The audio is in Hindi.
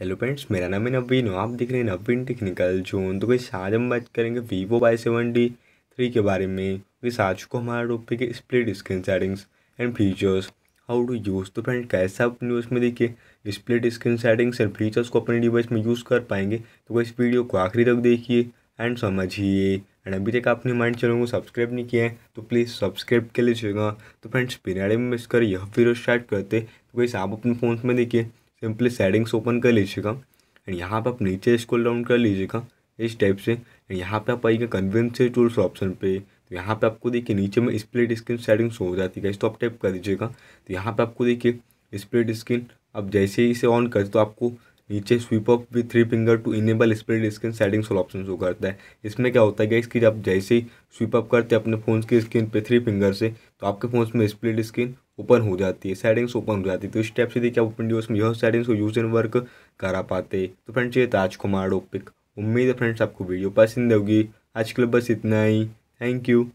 हेलो फ्रेंड्स मेरा नाम है नवीन आप देख रहे हैं नवीन टेक्निकल जोन तो कैसे आज हम बात करेंगे Vivo Y seven D three के बारे में इस आज को हमारा टॉपिक है split screen settings and features how to use तो फ्रेंड कैसे आप अपनी उसमें देखिए split screen settings and features को अपने डिवाइस में यूज़ कर पाएंगे तो कैसे वीडियो को आखिरी तक देखिए एंड समझिए एंड अभी तक आपने हमारे चैनल को सब्सक्राइब नहीं किया है तो प्लीज़ सब्सक्राइब कर लीजिएगा तो फ्रेंड्स बिना मिस कर यह वीडियो स्टार्ट करते तो वैसे आप अपने फ़ोन में देखिए सिंपली सेटिंग्स ओपन कर लीजिएगा एंड यहाँ पर आप नीचे स्कूल डाउन कर लीजिएगा इस टाइप से एंड यहाँ पे आप आइएगा कन्वेंस टूल्स ऑप्शन पे तो यहाँ पे आपको देखिए नीचे में स्प्लिट स्क्रीन सेटिंग्स हो जाती है इस तो आप टाइप कर दीजिएगा तो यहाँ पे आपको देखिए स्प्लिट स्क्रीन आप जैसे ही इसे ऑन कर तो आपको नीचे sweep up with three finger to enable split screen settings वाला ऑप्शन शो करता है इसमें क्या होता है क्या इसकी जब जैसे ही स्वीप अप करते हैं अपने फ़ोन की स्क्रीन पे थ्री फिंगर से तो आपके फ़ोन में स्प्लिट स्क्रीन ओपन हो जाती है सेटिंग्स ओपन हो जाती है तो इस टाइप से देखिए आप विंडोज़ में यह सेटिंग्स को यूज एंड वर्क करा पाते तो फ्रेंड्स ये राजकुमार ओपिक उम्मीद है फ्रेंड्स आपको वीडियो पसंद होगी आज के लिए बस इतना ही थैंक यू